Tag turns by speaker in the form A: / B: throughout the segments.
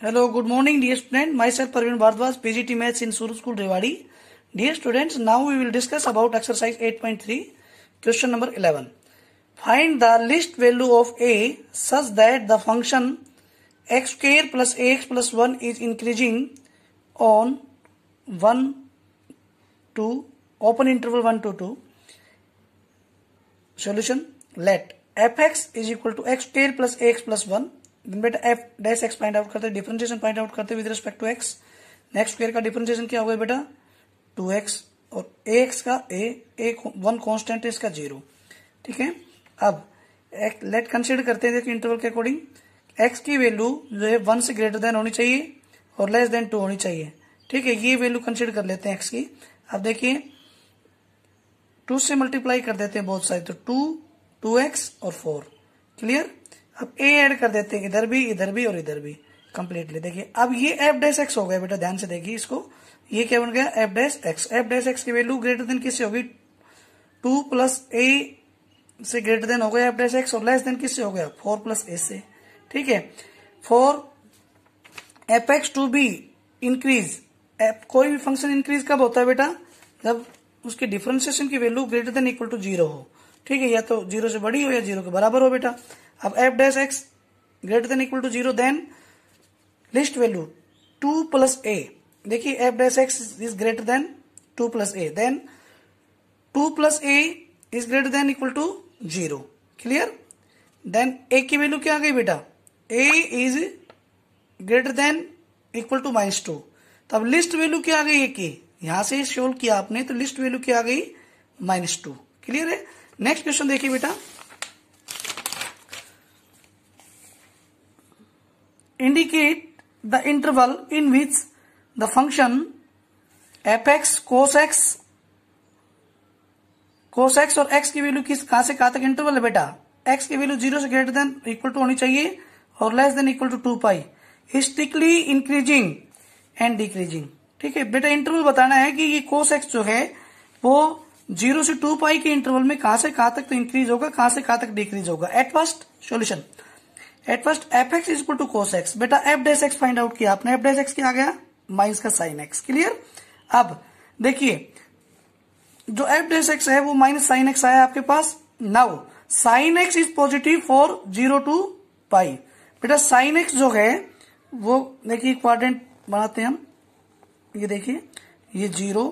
A: Hello, good morning dear students. Myself Parveen Bhardwaj, PGT Maths in Suru School, Rewadi. Dear students, now we will discuss about exercise 8.3, question number 11. Find the least value of A such that the function x square plus ax plus 1 is increasing on 1 to open interval 1 to 2. Solution, let fx is equal to x square plus ax plus 1 then बेटा f dash x find out करते differentiation differentiation find out करते with respect to x next square का differentiation क्या होगा बेटा two x और a x का a a one constant इसका जीरो ठीक है अब लेट कंसिडर करते हैं इंटरवल के अकॉर्डिंग एक्स की वैल्यू जो है वन से ग्रेटर देन होनी चाहिए और लेस देन टू होनी चाहिए ठीक है ये वैल्यू कंसिडर कर लेते हैं एक्स की अब देखिए टू से मल्टीप्लाई कर देते हैं बहुत सारे तो टू टू एक्स और फोर क्लियर अब ए ऐड कर देते हैं इधर भी इधर भी और इधर भी कंप्लीटली देखिए अब ये एफ डैश एक्स हो गया बेटा ध्यान से देखिए इसको ये क्या बन गया f dash x f dash x की वैल्यू ग्रेटर देन किससे होगी टू प्लस ए से ग्रेटर देन हो गया एफ डैश एक्स और लेस देन किससे हो गया फोर प्लस ए से ठीक है for f x to be increase f कोई भी फंक्शन इंक्रीज कब होता है बेटा जब उसके डिफ्रेंसिएशन की value greater than equal to zero हो ठीक है या तो जीरो से बड़ी हो या जीरो के बराबर हो बेटा अब f dash x greater than equal to zero then least value two plus a देखिए f dash x is greater than two plus a then two plus a is greater than equal to zero clear then a की value क्या आ गई बेटा a is greater than equal to minus two तब least value क्या आ गई ए की यहां से शोल किया आपने तो लिस्ट वैल्यू क्या आ गई माइनस टू क्लियर है नेक्स्ट क्वेश्चन देखिए बेटा indicate the interval in which the function fx cos x cos x और x की वैल्यू किस कहां से कहां तक इंटरवल है बेटा x की वैल्यू जीरो से ग्रेटर देन इक्वल टू होनी चाहिए और less than equal to two pi strictly increasing and decreasing ठीक है बेटा इंटरवल बताना है कि ये कोस एक्स जो है वो जीरो से टू पाई के इंटरवल में कहां से कहां तक तो इंक्रीज होगा कहां से कहां तक डिक्रीज होगा at first solution at first f x is two cos x बेटा f dash x find out किया आपने एफ डेस एक्स क्या आ गया माइनस का साइन एक्स क्लियर अब देखिए जो एफ डेस एक्स है वो माइनस साइन एक्स आया आपके पास now sine x is positive for zero to pi बेटा साइन एक्स जो है वो देखिए क्वाड्रेंट बनाते हैं हम ये देखिए ये जीरो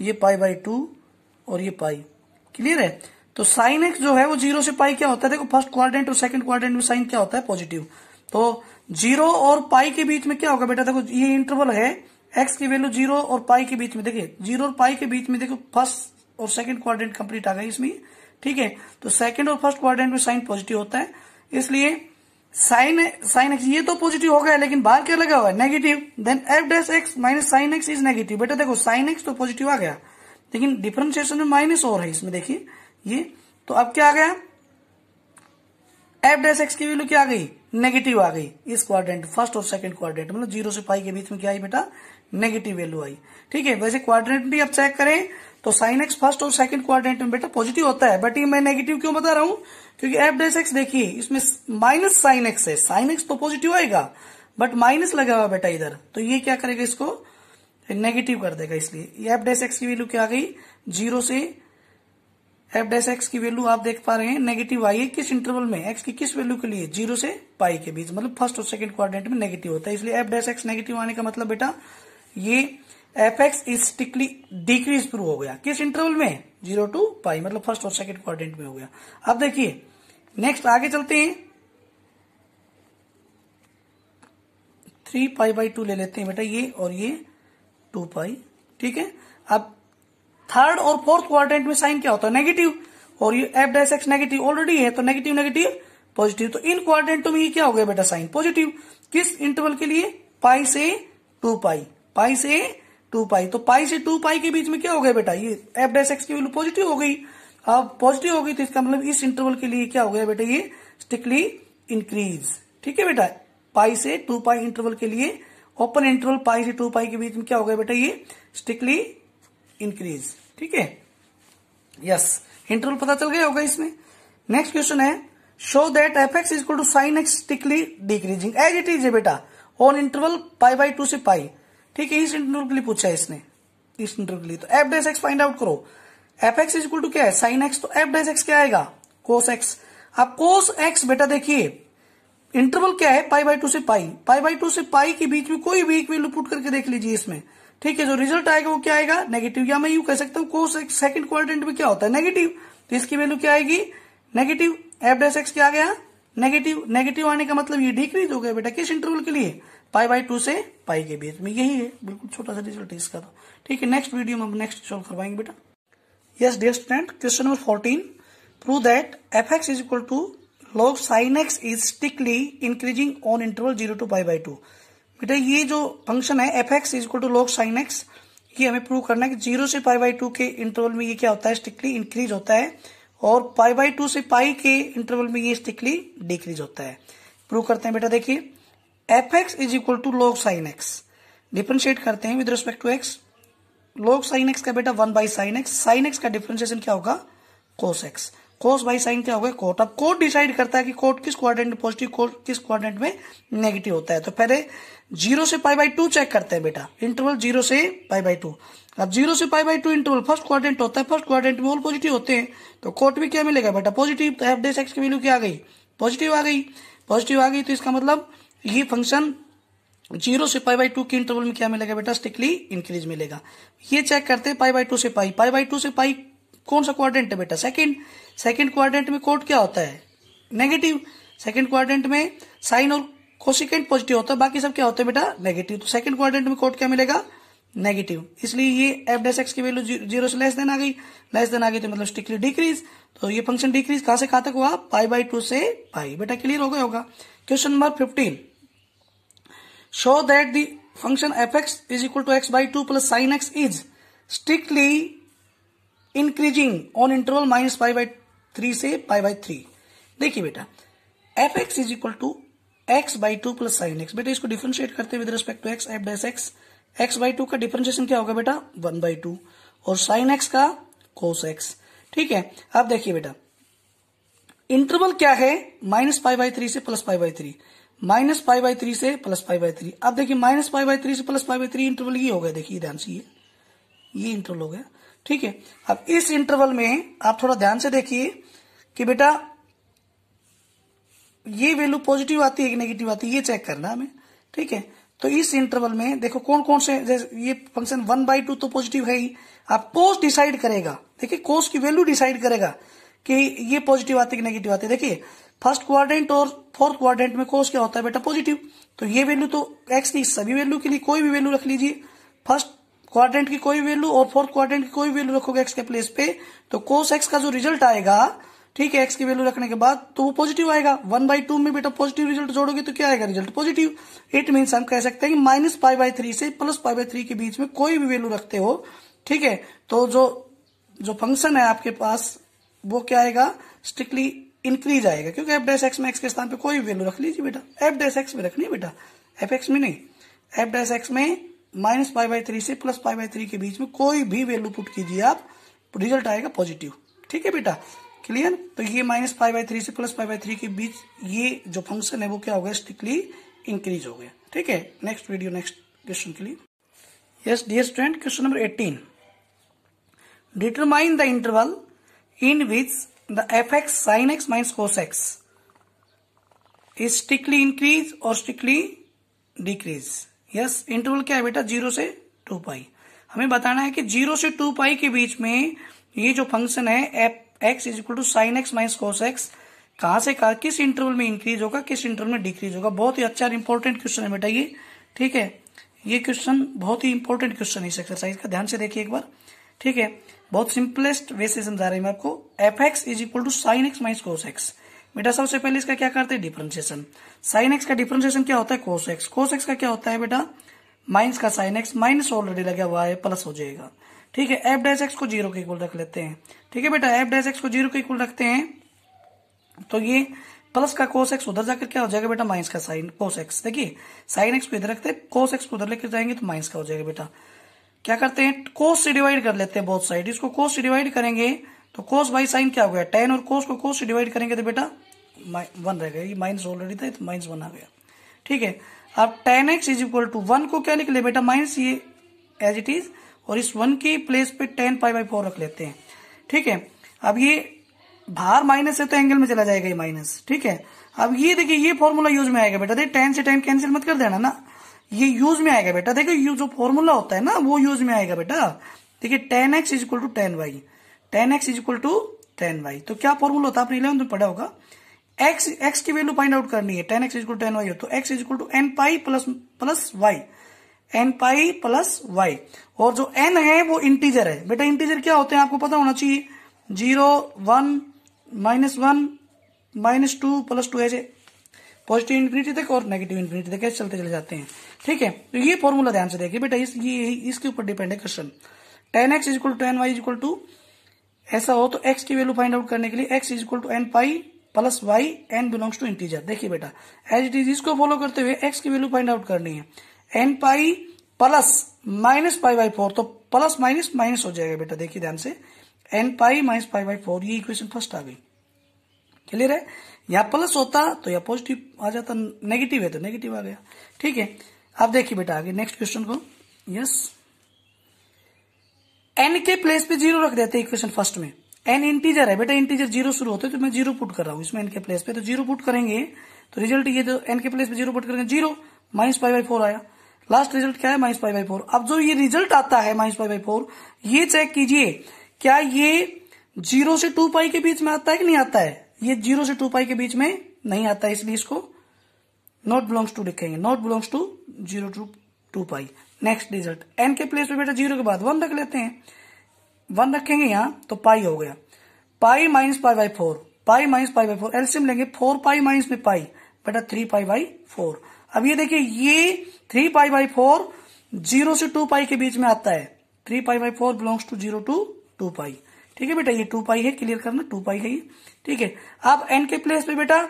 A: ये पाई बाई टू और ये पाई क्लियर है तो साइन एक्स जो है वो जीरो से पाई क्या होता है देखो फर्स्ट क्वारेंट और सेकंड क्वाड्रेंट में साइन क्या होता है पॉजिटिव तो जीरो और पाई के बीच में क्या होगा बेटा देखो ये इंटरवल है एक्स की वैल्यू जीरो और पाई के बीच में देखिए जीरो और पाई के बीच में देखो फर्स्ट और सेकंड क्वारेंट कंप्लीट आ गई इसमें ठीक है तो सेकंड और फर्स्ट क्वारेंट में साइन पॉजिटिव होता है इसलिए साइन साइन एक्स ये तो पॉजिटिव हो गया लेकिन बाहर क्या लगा हुआ है negative then f dash x minus sine x is negative बेटा देखो साइन एक्स तो पॉजिटिव आ गया लेकिन डिफ्रेंसिएशन में माइनस और है इसमें देखिए ये तो अब क्या आ गया एफ डैश एक्स की वैल्यू क्या आ गई नेगेटिव आ गई इस क्वाड्रेंट फर्स्ट और सेकंड क्वाड्रेंट मतलब जीरो से पाई के बीच में क्या आई बेटा नेगेटिव वैल्यू आई ठीक है वैसे क्वाड्रेंट भी आप चेक करें तो साइन एक्स फर्स्ट और सेकंड क्वाड्रेंट में बेटा पॉजिटिव होता है बट ये मैं नेगेटिव क्यों बता रहा हूं क्योंकि एफ डैश एक्स देखिए इसमें माइनस साइन एक्स है साइन एक्स तो पॉजिटिव आएगा बट माइनस लगा हुआ बेटा इधर तो ये क्या करेगा इसको नेगेटिव कर देगा इसलिए एफ डैश एक्स की वैल्यू क्या आ गई जीरो से एफ डैश एक्स की वैल्यू आप देख पा रहे हैं नेगेटिव आई है किस इंटरवल में एक्स की किस वैल्यू के लिए जीरो से पाई के बीच मतलब फर्स्ट और सेकंड क्वाड्रेंट में नेगेटिव होता है इसलिए एफ डैश एक्स नेगेटिव आने का मतलब बेटा ये f x strictly decrease prove हो गया किस इंटरवल में जीरो टू पाई मतलब फर्स्ट और सेकेंड क्वाड्रेंट में हो गया अब देखिए नेक्स्ट आगे चलते हैं थ्री पाई बाई टू ले लेते हैं बेटा ये और ये टू पाई ठीक है अब थर्ड और फोर्थ क्वारेंट में साइन क्या होता है नेगेटिव और ये f dash x negative already है तो नेगेटिव नेगेटिव पॉजिटिव तो इन क्वाड्रेंटों में ये क्या हो गया बेटा साइन पॉजिटिव किस इंटरवल के लिए पाई से टू पाई पाई से टू पाई तो पाई से टू पाई के बीच में क्या हो गया बेटा ये एफ डैश एक्स की वैल्यू पॉजिटिव हो गई अब पॉजिटिव हो गई तो इसका मतलब इस इंटरवल के लिए क्या हो गया बेटा ये स्ट्रिक्टली इंक्रीज ठीक है बेटा पाई से टू पाई इंटरवल के लिए ओपन इंटरवल पाई से टू पाई के बीच में क्या हो गया बेटा ये स्ट्रिक्टली इंक्रीज ठीक है यस हिंट रूल पता चल गया होगा इसमें नेक्स्ट क्वेश्चन है show that f x is two sine x strictly decreasing as it is बेटा on interval pi by two से पाई ठीक है इस इंटरवल के लिए पूछा है इसने इस इंटरवल के लिए तो f dash x find out करो एफ एक्स इज टू क्या है साइन एक्स तो एफ डेस एक्स क्या आएगा कोस एक्स अब कोस एक्स बेटा देखिए इंटरवल क्या है पाई बाई टू से पाई पाई बाई टू से पाई के बीच में कोई भी इक्वेल पुट करके देख लीजिए इसमें ठीक है जो रिजल्ट आएगा वो क्या आएगा नेगेटिव या मैं यू कह सकता हूं सेकंड क्वाड्रेंट में क्या होता है नेगेटिव तो इसकी वैल्यू क्या आएगी नेगेटिव एफ डैश एक्स क्या आ गया नेगेटिव नेगेटिव आने का मतलब ये डिक्रीज हो गया बेटा किस इंटरवल के लिए पाई बाई टू से पाई के बीच में यही है बिल्कुल छोटा सा रिजल्ट है इसका तो ठीक है नेक्स्ट वीडियो में हम नेक्स्ट सॉल्व करवाएंगे बेटा yes dear student question number fourteen prove that f x is equal to log sine x is strictly increasing on interval zero to pi by two बेटा ये जो फंक्शन है f x is two log sine x ये हमें prove करना है कि zero से पाई बाई टू के इंटरवल में ये क्या होता है स्ट्रिक्टली इंक्रीज होता है और पाई बाई टू से पाई के इंटरवल में ये स्ट्रिक्टली डिक्रीज होता है प्रूव करते हैं बेटा देखिए f x is equal to log sine x differentiate करते हैं with respect to x log sine x का बेटा one by sine x sine x का डिफ्रेंशिएशन क्या होगा cos x cos by sine क्या हो गया कोट अब कोट डिसाइड करता है कि कोट किस क्वाड्रेंट में पॉजिटिव कोट किस क्वाड्रेंट में नेगेटिव होता है तो पहले जीरो से पाई बाई टू चेक करते हैं बेटा इंटरवल जीरो से पाई बाई टू अब जीरो से pi by two interval first quadrant होता है फर्स्ट क्वाड्रेंट में ऑल पॉजिटिव होते हैं तो कोट भी क्या मिलेगा बेटा पॉजिटिव तो एफ डे सेक्स की वैल्यू क्या आ गई पॉजिटिव आ गई पॉजिटिव आ गई तो इसका मतलब ये फंक्शन जीरो से पाई बाई टू के इंटरवल में क्या मिलेगा बेटा स्टिकली इंक्रीज मिलेगा ये चेक करते हैं पाई बाई टू से पाई पाई बाई टू से पाई कौन सा क्वाड्रेंट है बेटा सेकंड सेकंड क्वाड्रेंट में कोट क्या होता है नेगेटिव सेकंड क्वाड्रेंट में साइन और कोसिकेंट पॉजिटिव होता है बाकी सब क्या होता है बेटा नेगेटिव तो सेकंड क्वाड्रेंट में कोट क्या मिलेगा नेगेटिव इसलिए ये एफ डेस एक्स की वैल्यू जीरो से लेस देन आ गई लेस देन आ गई तो मतलब स्ट्रिक्टली डिक्रीज तो ये फंक्शन डिक्रीज कहां से कहा तक हुआ पाई बाई टू से पाई बेटा क्लियर हो गया होगा question number fifteen show that the function f x is equal to x by two plus sine x is strictly increasing on interval minus five by three से फाइव बाई थ्री देखिए बेटा f x is equal to x by two plus sine x बेटा इसको differentiate करते with respect to x f dash x x by two का differentiation क्या होगा बेटा वन बाई टू और साइन एक्स का कोस एक्स ठीक है अब देखिए बेटा इंटरवल क्या है माइनस फाइव बाई थ्री से plus five by three minus five by three से प्लस फाइव बाई थ्री अब देखिए माइनस फाइव बाई थ्री से plus five by three interval ये हो गया देखिए ध्यान से ये ये इंटरवल हो गया ठीक है अब इस इंटरवल में आप थोड़ा ध्यान से देखिए कि बेटा ये वैल्यू पॉजिटिव आती है कि नेगेटिव आती है ये चेक करना हमें ठीक है तो इस इंटरवल में देखो कौन कौन से ये फंक्शन वन बाई टू तो पॉजिटिव है ही आप कोस डिसाइड करेगा देखिए कोस की वैल्यू डिसाइड करेगा कि ये पॉजिटिव आती है कि नेगेटिव आती है देखिए फर्स्ट क्वारेंट और फोर्थ क्वारेंट में कोस क्या होता है बेटा पॉजिटिव तो ये वैल्यू तो एक्स की सभी वैल्यू के लिए कोई भी वैल्यू रख लीजिए फर्स्ट क्वाड्रेंट की कोई वैल्यू और फोर्थ क्वाड्रेंट की कोई वैल्यू रखोगे एक्स के प्लेस पे तो कोस एक्स का जो रिजल्ट आएगा ठीक है एक्स की वैल्यू रखने के बाद तो वो पॉजिटिव आएगा वन बाई टू में बेटा पॉजिटिव रिजल्ट जोड़ोगे तो क्या आएगा रिजल्ट पॉजिटिव इट मीन्स हम कह सकते हैं कि माइनस फाइव बाई थ्री से प्लस फाइव बाई थ्री के बीच में कोई भी वैल्यू रखते हो ठीक है तो जो जो फंक्शन है आपके पास वो क्या आएगा स्ट्रिक्टली इंक्रीज आएगा क्योंकि एफ डैश एक्स में एक्स के स्थान पर कोई वैल्यू रख लीजिए बेटा एफ डैश एक्स में रखनी है बेटा एफ एक्स में नहीं एफ डैश एक्स में माइनस फाइव बाई थ्री से प्लस फाइव बाई थ्री के बीच में कोई भी वैल्यू पुट कीजिए आप रिजल्ट आएगा पॉजिटिव ठीक है बेटा क्लियर तो ये माइनस फाइव बाई थ्री से प्लस फाइव बाई थ्री के बीच ये जो फंक्शन है वो क्या हो गया स्ट्रिक्टली इंक्रीज हो गया ठीक है नेक्स्ट वीडियो नेक्स्ट क्वेश्चन के लिए yes dear student question number eighteen determine the interval in which the f x sine x minus cos x is strictly increase और स्ट्रिक्टली डिक्रीज यस इंटरवल क्या है बेटा जीरो से two पाई हमें बताना है कि जीरो से टू पाई के बीच में ये जो फंक्शन है f x is equal to sine x minus cos x कहाँ से कहा किस इंटरवल में इंक्रीज होगा किस इंटरवल में डिक्रीज होगा बहुत ही अच्छा इंपॉर्टेंट क्वेश्चन है बेटा ये ठीक है ये क्वेश्चन बहुत ही इंपॉर्टेंट क्वेश्चन है इस एक्सरसाइज का ध्यान से देखिए एक बार ठीक है बहुत सिंपलेस्ट वे से समझा रहे हैं मैं आपको f x is equal to sine x minus cos x बेटा सबसे पहले इसका क्या करते हैं डिफ्रेंसिएशन साइन एक्स का डिफ्रेंसिएशन क्या होता है कोस एक्स कोस एक्स का क्या होता है बेटा माइनस का साइन एक्स माइनस ऑलरेडी लगा हुआ है प्लस हो जाएगा ठीक है एफ डैश एक्स को जीरो के इक्वल रख लेते हैं ठीक है बेटा एफ डैश एक्स को जीरो के इक्वल रखते हैं तो ये प्लस का कोस एक्स उधर जाकर क्या हो जाएगा बेटा माइनस का साइन कोस एक्स देखिए साइन एक्स को इधर रखते हैं कोस एक्स को उधर लेकर जाएंगे तो माइनस का हो जाएगा बेटा क्या करते हैं कोस से डिवाइड कर लेते हैं बोथ साइड इसको कोस से डिवाइड करेंगे तो कोस बाई साइन क्या हो गया टेन और कोस को कोस से डिवाइड करेंगे तो बेटा वन रह गया ये माइनस ऑलरेडी था तो माइनस वन आ गया ठीक है अब tan x is equal to one को क्या निकले बेटा माइनस ये एज इट इज और इस वन की प्लेस पे टेन फाइव बाई फोर रख लेते हैं ठीक है अब ये भार माइनस है तो एंगल में चला जाएगा ये माइनस ठीक है अब ये देखिए ये फॉर्मूला यूज में आएगा बेटा देखिए टेन से टेन कैंसिल मत कर देना ना ये यूज में आएगा बेटा देखो यू जो फॉर्मूला होता है ना वो यूज में आएगा बेटा देखिए tan x is equal to tan y tan x is equal to tan y तो क्या फॉर्मूला होता है आपने इलेवन में पढ़ा होगा एक्स एक्स की वैल्यू फाइंड आउट करनी है ten x is equal ten y हो तो x is equal to n pi plus plus y n pi plus y और जो एन है वो इंटीजर है बेटा इंटीजर क्या होते हैं आपको पता होना चाहिए zero one minus one minus two plus two ऐसे पॉजिटिव इन्फिनिटी तक और नेगेटिव इन्फिनिटी तक ऐसे चलते चले जाते हैं ठीक है तो ये फॉर्मूला ध्यान से देखिए बेटा इस ये इसके ऊपर डिपेंड है question ten x is equal to n y is equal to ऐसा हो तो एक्स की वैल्यू फाइंड आउट करने के लिए x is equal to n pi plus y n belongs to integer देखिए बेटा इट इज इसको फॉलो करते हुए एक्स की वैल्यू फाइंड आउट करनी है n pi plus minus pi by four तो प्लस माइनस माइनस हो जाएगा बेटा देखिए ध्यान से n pi minus pi by four ये इक्वेशन फर्स्ट आ गई क्लियर है या प्लस होता तो या पॉजिटिव आ जाता नेगेटिव है तो नेगेटिव आ गया ठीक है अब देखिए बेटा आगे नेक्स्ट क्वेश्चन को यस एन के प्लेस पे जीरो रख देते इक्वेशन फर्स्ट में एन इंटीजर है बेटा इंटीजर जीरो शुरू होते तो मैं जीरो पुट कर रहा हूं इसमें एन के प्लेस पे तो जीरो पुट करेंगे तो रिजल्ट ये तो एन के प्लेस पे जीरो पुट करेंगे zero minus five by four आया लास्ट रिजल्ट क्या है माइनस फाइव बाई फोर अब जो ये रिजल्ट आता है माइनस फाइव बाई फोर ये चेक कीजिए क्या ये जीरो से टू पाई के बीच में आता है कि नहीं आता है ये जीरो से टू पाई के बीच में नहीं आता है इसलिए इसको नॉट बिलोंग्स टू लिखेंगे not belongs to zero to two pi next result n के प्लेस पे बेटा जीरो के बाद वन रख लेते हैं वन रखेंगे यहाँ तो पाई हो गया pi minus pi by four pi minus pi by four एल्सियम लेंगे फोर पाई माइनस में पाई बेटा थ्री पाई बाई फोर अब ये देखिए ये three pi by four zero से टू पाई के बीच में आता है three pi by four belongs to zero to two pi ठीक है बेटा ये टू पाई है क्लियर करना टू पाई है ये ठीक है आप एन के प्लेस पे बेटा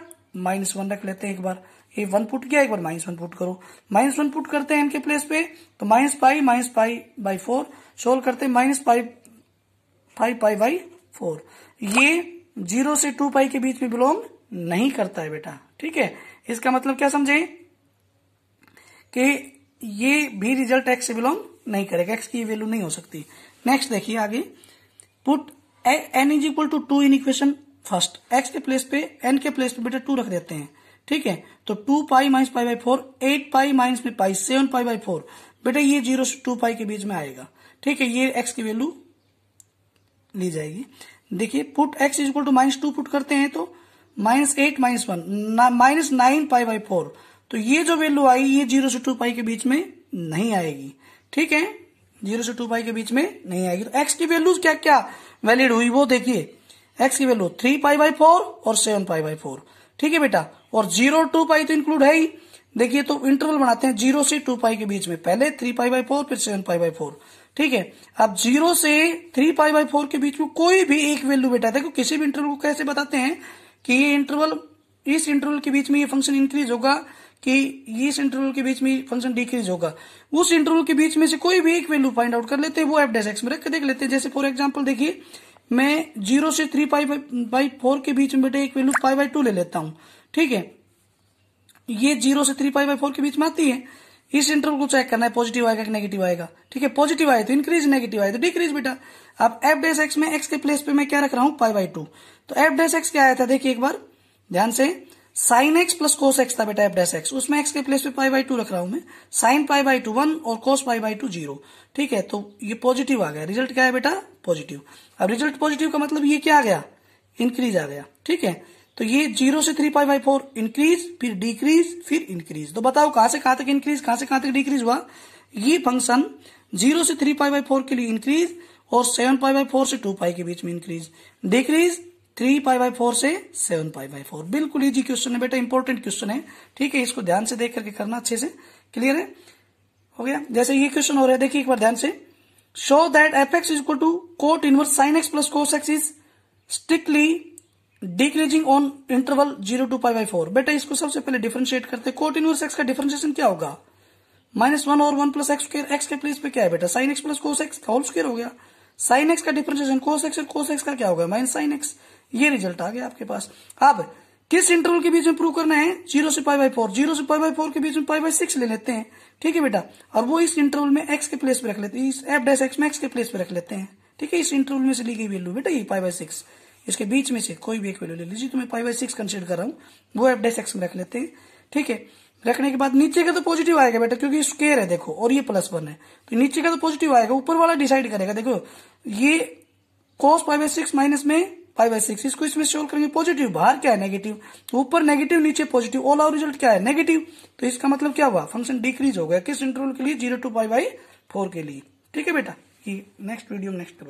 A: माइनस वन रख लेते हैं एक बार ये वन पुट किया एक बार माइनस वन पुट करो माइनस वन पुट करते हैं एन के प्लेस पे तो minus pi minus pi by four solve करते हैं minus pi five pi by four ये जीरो से टू पाई के बीच में बिलोंग नहीं करता है बेटा ठीक है इसका मतलब क्या समझे कि ये भी रिजल्ट एक्स से बिलोंग नहीं करेगा एक्स की वैल्यू नहीं हो सकती नेक्स्ट देखिए आगे put n is equal to two in equation first x के प्लेस पे एन के प्लेस पे बेटा टू रख देते हैं ठीक है तो two pi minus pi by four eight pi minus में pi seven pi by four बेटा ये जीरो से टू पाई के बीच में आएगा ठीक है ये एक्स की वैल्यू ली जाएगी देखिए put x is equal to minus two put करते हैं तो minus eight minus one minus nine pi by four तो ये जो वैल्यू आई ये जीरो से टू पाई के बीच में नहीं आएगी ठीक है जीरो से टू पाई के बीच में नहीं आएगी तो एक्स की वैल्यूज क्या क्या वैलिड हुई वो देखिए एक्स की value three pi by four और सेवन पाई बाई फोर ठीक है बेटा और जीरो टू पाई तो इंक्लूड है ही देखिए तो इंटरवल बनाते हैं जीरो से टू पाई के बीच में पहले थ्री पाई बाई फोर फिर सेवन पाई बाई फोर ठीक है अब जीरो से थ्री पाई बाई फोर के बीच में कोई भी एक वैल्यू बेटा देखो किसी भी इंटरवल को कैसे बताते हैं कि ये इंटरवल इस इंटरवल के बीच में ये फंक्शन इंक्रीज होगा कि इस इंटरवल के बीच में फंक्शन डिक्रीज होगा उस इंटरवल के बीच में से कोई भी एक वैल्यू फाइंड आउट कर लेते हैं वो एफ डेस एक्स में रख के देख लेते हैं जैसे फॉर एग्जाम्पल देखिए मैं जीरो से थ्री पाई बाई फोर के बीच में बेटा एक वैल्यू फाइव बाई टू ले लेता हूं ठीक है ये जीरो से थ्री पाई बाई फोर के बीच में आती है इस इंटरवल को चेक करना है पॉजिटिव आएगा कि नेगेटिव आएगा ठीक है पॉजिटिव आए तो इंक्रीज नेगेटिव आए तो डिक्रीज बेटा अब एफ डेस एक्स में एक्स के प्लेस पे मैं क्या रख रहा हूं पाई बाई टू तो एफ डेस एक्स क्या आया था देखिए एक बार ध्यान से sine x plus cos x था बेटा एफ डेस एक्स उसमें एक्स के प्लेस पे पाई बाई टू रख रहा हूं मैं sine pi by two one और cos pi by two zero ठीक है तो ये पॉजिटिव आ गया रिजल्ट क्या है बेटा पॉजिटिव अब रिजल्ट पॉजिटिव का मतलब ये क्या आ गया इंक्रीज आ गया ठीक है तो ये जीरो से three pi by four increase फिर डिक्रीज फिर इंक्रीज तो बताओ कहां से कहां तक इंक्रीज कहां से कहां तक डिक्रीज हुआ ये फंक्शन जीरो से थ्री पाई बाई फोर के लिए इंक्रीज और सेवन पाई बाई फोर से टू पाई के बीच में increase decrease three pi by four से सेवन पाई बाई फोर बिल्कुल इजी क्वेश्चन है बेटा इंपॉर्टेंट क्वेश्चन है ठीक है इसको ध्यान से देख करके करना अच्छे से क्लियर है हो गया जैसे ये क्वेश्चन हो रहा है देखिए एक बार ध्यान से show that f x is equal to cot inverse sine x plus cos x is strictly decreasing on interval zero to pi by four बेटा इसको सबसे पहले डिफ्रेंशिएट करते हैं इनवर्स एक्स का डिफ्रेंशिएशन क्या होगा माइनस वन और one plus x square x के प्लेस पे क्या है बेटा sine x plus cos x का होल स्क्र हो गया साइन एक्स का डिफ्रेंशिएशन कोस एक्स और कोस एक्स का क्या होगा माइनस साइन एक्स ये रिजल्ट आ गया आपके पास अब किस इंटरवल के बीच में प्रूव करना है जीरो से पाई बाई फोर जीरो से पाई बाई फोर के बीच में पाई बाई सिक्स ले लेते हैं ठीक है बेटा और वो इस इंटरवल में एक्स के प्लेस पे रख लेते हैं इस एफ डैश एक्स में एक्स के प्लेस पे रख लेते हैं ठीक है इस इंटरवल में से ली गई वैल्यू बेटा ये पाई बाई सिक्स इसके बीच में से कोई भी एक वैल्यू ले लीजिए तो मैं फाइव बाई सिक्स कंसिडर कर रहा हूँ वो एफ डेस एक्स में रख लेते हैं ठीक है रखने के बाद नीचे का तो पॉजिटिव आएगा बेटा क्योंकि स्केयर है देखो और ये प्लस वन है तो नीचे का तो पॉजिटिव आएगा ऊपर वाला डिसाइड करेगा देखो ये cos five by six minus में फाइव बाई सिक्स इसको इसमें सोल्व करेंगे पॉजिटिव बाहर क्या है नेगेटिव तो ऊपर नेगेटिव नीचे पॉजिटिव ऑल आउट रिजल्ट क्या है नेगेटिव तो इसका मतलब क्या हुआ फंक्शन डिक्रीज हो गया किस इंटरवल के लिए zero to five by four के लिए ठीक है बेटा नेक्स्ट वीडियो नेक्स्ट